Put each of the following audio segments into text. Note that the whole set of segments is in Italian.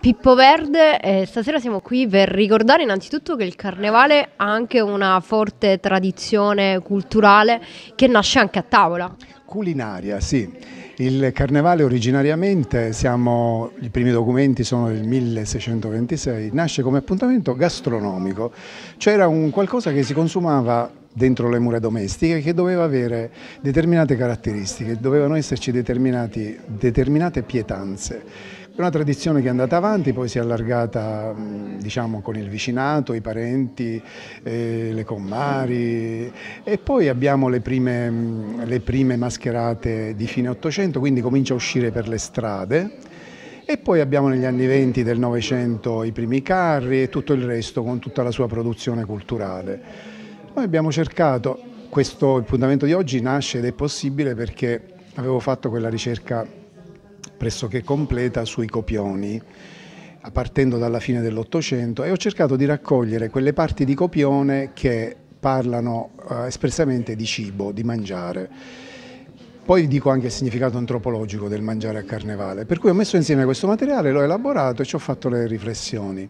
Pippo Verde, eh, stasera siamo qui per ricordare innanzitutto che il carnevale ha anche una forte tradizione culturale che nasce anche a tavola. Culinaria, sì. Il carnevale originariamente, siamo, i primi documenti sono del 1626, nasce come appuntamento gastronomico, cioè era un qualcosa che si consumava dentro le mura domestiche che doveva avere determinate caratteristiche, dovevano esserci determinate pietanze. una tradizione che è andata avanti, poi si è allargata diciamo, con il vicinato, i parenti, eh, le commari e poi abbiamo le prime, le prime mascherate di fine Ottocento, quindi comincia a uscire per le strade. E poi abbiamo negli anni venti del Novecento i primi carri e tutto il resto con tutta la sua produzione culturale. Noi abbiamo cercato, questo appuntamento di oggi nasce ed è possibile perché avevo fatto quella ricerca pressoché completa sui copioni partendo dalla fine dell'Ottocento e ho cercato di raccogliere quelle parti di copione che parlano eh, espressamente di cibo, di mangiare. Poi dico anche il significato antropologico del mangiare a carnevale, per cui ho messo insieme questo materiale, l'ho elaborato e ci ho fatto le riflessioni.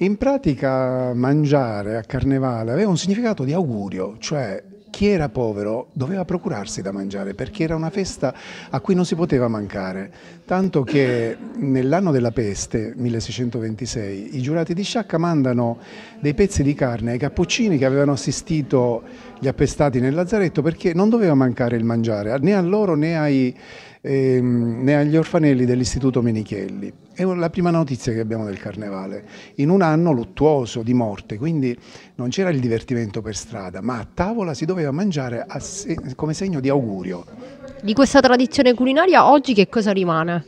In pratica mangiare a carnevale aveva un significato di augurio, cioè chi era povero doveva procurarsi da mangiare perché era una festa a cui non si poteva mancare, tanto che nell'anno della peste, 1626, i giurati di Sciacca mandano dei pezzi di carne ai cappuccini che avevano assistito gli appestati nel lazzaretto perché non doveva mancare il mangiare, né a loro né ai Ehm, negli orfanelli dell'Istituto Menichelli. È la prima notizia che abbiamo del carnevale, in un anno luttuoso di morte, quindi non c'era il divertimento per strada, ma a tavola si doveva mangiare se come segno di augurio. Di questa tradizione culinaria oggi che cosa rimane?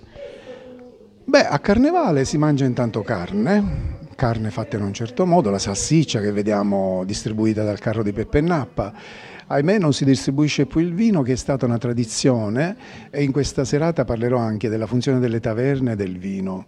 Beh, a carnevale si mangia intanto carne, carne fatta in un certo modo, la salsiccia che vediamo distribuita dal carro di Peppe Nappa. Ahimè non si distribuisce più il vino che è stata una tradizione e in questa serata parlerò anche della funzione delle taverne e del vino.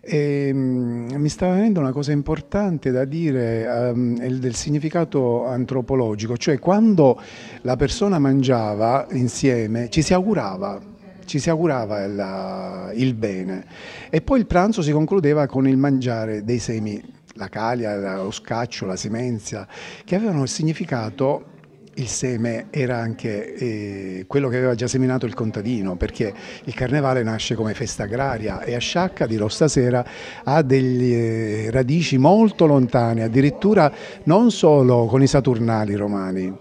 E, ehm, mi stava venendo una cosa importante da dire um, del significato antropologico, cioè quando la persona mangiava insieme ci si augurava ci si augurava il, eh, il bene. E poi il pranzo si concludeva con il mangiare dei semi, la calia, lo scaccio, la semenzia, che avevano il significato il seme era anche eh, quello che aveva già seminato il contadino, perché il carnevale nasce come festa agraria e a Sciacca, di dirò Sera ha delle eh, radici molto lontane, addirittura non solo con i saturnali romani,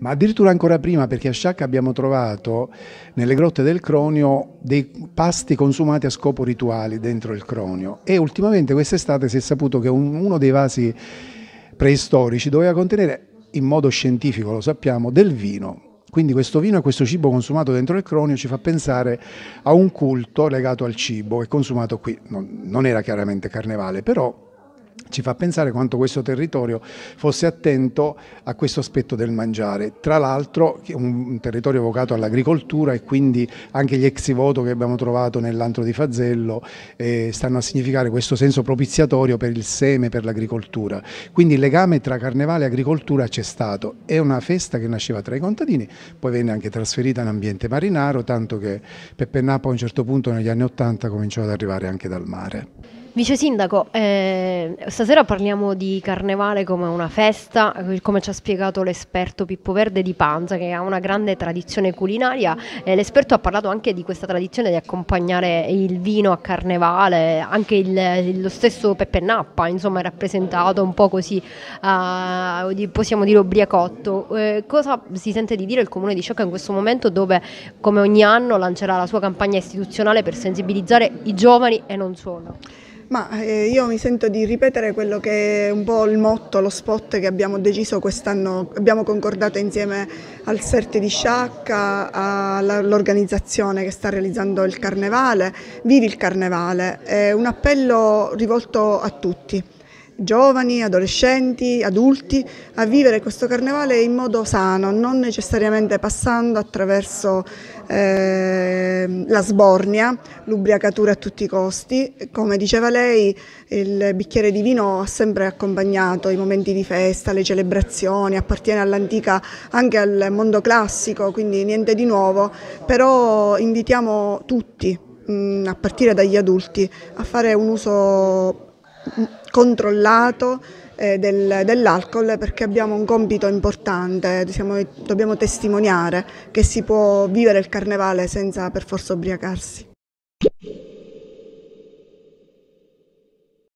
ma addirittura ancora prima perché a Sciacca abbiamo trovato nelle grotte del cronio dei pasti consumati a scopo rituali dentro il cronio e ultimamente quest'estate si è saputo che un, uno dei vasi preistorici doveva contenere in modo scientifico, lo sappiamo, del vino. Quindi questo vino e questo cibo consumato dentro il cronio ci fa pensare a un culto legato al cibo e consumato qui. Non, non era chiaramente carnevale, però ci fa pensare quanto questo territorio fosse attento a questo aspetto del mangiare. Tra l'altro è un territorio vocato all'agricoltura e quindi anche gli ex voto che abbiamo trovato nell'antro di Fazzello eh, stanno a significare questo senso propiziatorio per il seme, per l'agricoltura. Quindi il legame tra carnevale e agricoltura c'è stato. È una festa che nasceva tra i contadini, poi venne anche trasferita in ambiente marinaro, tanto che Peppe Nappa a un certo punto negli anni Ottanta cominciò ad arrivare anche dal mare. Vice Sindaco, eh, stasera parliamo di carnevale come una festa, eh, come ci ha spiegato l'esperto Pippo Verde di Panza che ha una grande tradizione culinaria, eh, l'esperto ha parlato anche di questa tradizione di accompagnare il vino a carnevale, anche il, lo stesso Peppe Nappa insomma è rappresentato un po' così, eh, possiamo dire ubriacotto, eh, cosa si sente di dire il comune di Sciocca in questo momento dove come ogni anno lancerà la sua campagna istituzionale per sensibilizzare i giovani e non solo? Ma eh, io mi sento di ripetere quello che è un po' il motto, lo spot che abbiamo deciso quest'anno, abbiamo concordato insieme al CERT di Sciacca, all'organizzazione che sta realizzando il Carnevale, Vivi il Carnevale, è un appello rivolto a tutti giovani, adolescenti, adulti a vivere questo carnevale in modo sano, non necessariamente passando attraverso eh, la sbornia, l'ubriacatura a tutti i costi. Come diceva lei, il bicchiere di vino ha sempre accompagnato i momenti di festa, le celebrazioni, appartiene all'antica anche al mondo classico, quindi niente di nuovo, però invitiamo tutti mm, a partire dagli adulti, a fare un uso controllato eh, del, dell'alcol perché abbiamo un compito importante, diciamo, dobbiamo testimoniare che si può vivere il carnevale senza per forza ubriacarsi.